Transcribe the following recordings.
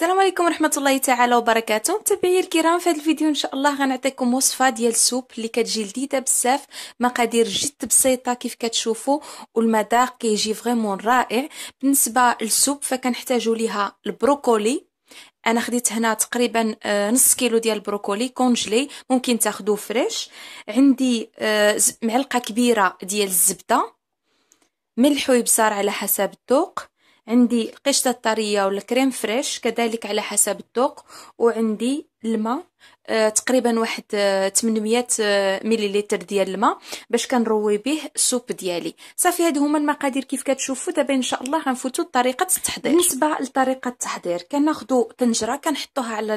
السلام عليكم ورحمه الله تعالى وبركاته متابعي الكرام في هذا الفيديو ان شاء الله غنعطيكم وصفه ديال سوب اللي كتجي لذيذه بزاف مقادير جد بسيطه كيف كتشوفوا والمذاق كيجي فريمون رائع بالنسبه للسوب فكنحتاجوا ليها البروكولي انا خديت هنا تقريبا آه، نص كيلو ديال البروكولي كونجلي ممكن تاخذوه فريش عندي آه، معلقه كبيره ديال الزبده ملح وابزار على حسب الذوق عندي القشطة الطرية والكريم فريش كذلك على حسب الذوق وعندي الماء آه، تقريبا واحد 800 آه، آه، مليلتر ديال الماء باش كنروي به السوب ديالي صافي هادو هما المقادير كيف كتشوفوا دابا ان شاء الله غنفوتوا لطريقه التحضير بالنسبه لطريقه التحضير كناخذوا طنجره كنحطوها على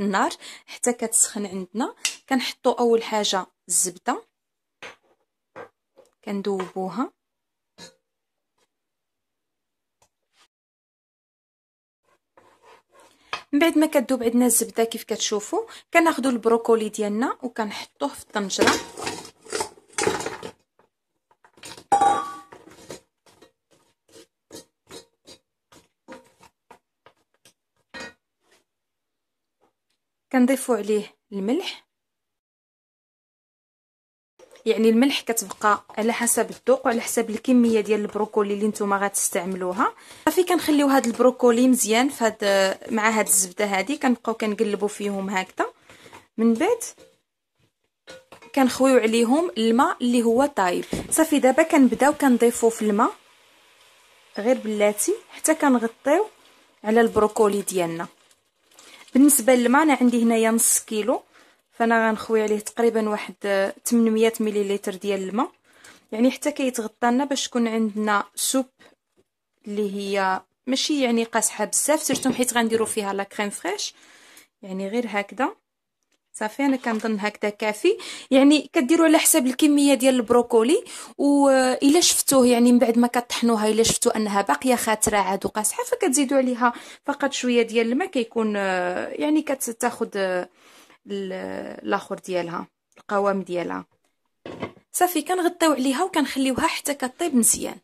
النار حتى كتسخن عندنا كنحطوا اول حاجه الزبده كندوبوها من بعد ما كذوب عندنا الزبده كيف كتشوفوا كناخذوا البروكولي ديالنا وكنحطوه في الطنجره كنضيفوا عليه الملح يعني الملح كتبقى على حسب الذوق وعلى حسب الكميه ديال البروكولي اللي نتوما غتستعملوها صافي كنخليو هاد البروكولي مزيان فهاد مع هاد الزبده هادي كنبقاو كنقلبو فيهم هكذا من بعد كنخويو عليهم الماء اللي هو طايب صافي دابا كنبداو كنضيفو في الماء غير بلاتي حتى كنغطيو على البروكولي ديالنا بالنسبه للماء انا عندي هنايا نص كيلو فانا غنخوي عليه تقريبا واحد 800 مليلتر ديال الماء يعني حتى كيتغطى لنا باش تكون عندنا سوب اللي هي ماشي يعني قاصحه بزاف سيرتو حيت غنديروا فيها لا كريم فريش يعني غير هكذا صافي انا كنظن هكذا كافي يعني كديروا على حساب الكميه ديال البروكولي والا شفتوه يعني من بعد ما كطحنوها الا شفتوا انها باقيه خاتره عاد وقاصحه فكتزيدوا عليها فقط شويه ديال الماء كيكون آه، يعني كتاخذ آه، الاخر ديالها القوام ديالها صافي كنغطيو عليها وكنخليوها حتى كطيب مزيان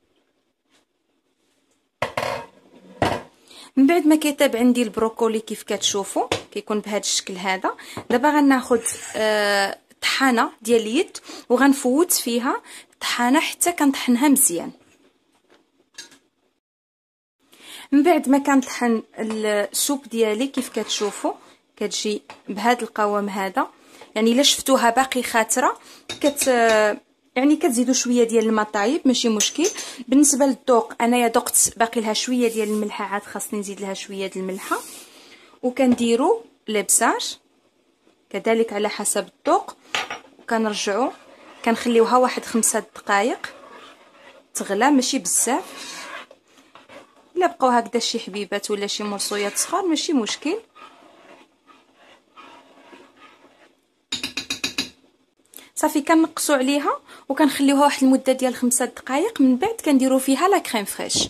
من بعد ما كيطيب عندي البروكولي كيف كتشوفوا كيكون بهذا الشكل هذا دابا غناخذ آه طحانه ديال اليد وغنفوت فيها طحانه حتى كنطحنها مزيان من بعد ما كنطحن السوب ديالي كيف كتشوفوا كتجي بهذا القوام هذا يعني الا شفتوها باقي خاتره كت يعني كتزيدوا شويه ديال الماء طايب ماشي مشكل بالنسبه للذوق انايا ذقت باقي لها شويه ديال الملحه عاد خاصني نزيد لها شويه ديال الملحه وكنديروا الابزار كذلك على حسب الذوق كنرجعوا كنخليوها واحد خمسة دقائق تغلى ماشي بزاف الا بقاو هكذا شي حبيبات ولا شي مرصويات صغار ماشي مشكل صافي كنقصوا عليها وكنخليوها واحد المده ديال خمسة دقائق من بعد كنديروا فيها لا كريم فريش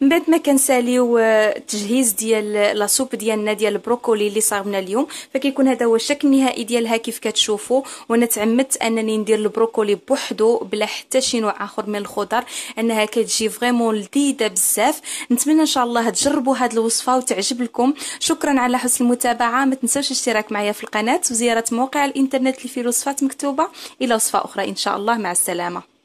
من بعد ما كنساليو آه، التجهيز ديال لا سوب ديالنا ديال البروكولي اللي صاغنا اليوم فكيكون هذا هو الشكل النهائي ديالها كيف كتشوفوا وانا تعمدت انني ندير البروكولي بوحدو بلا حتى شي نوع اخر من الخضر انها كتجي فريمون لذيذه بزاف نتمنى ان شاء الله تجربوا هاد الوصفه وتعجب لكم شكرا على حسن المتابعه ما تنساوش الاشتراك معايا في القناه وزياره موقع الانترنت اللي فيه الوصفات مكتوبه الى وصفه اخرى ان شاء الله مع السلامه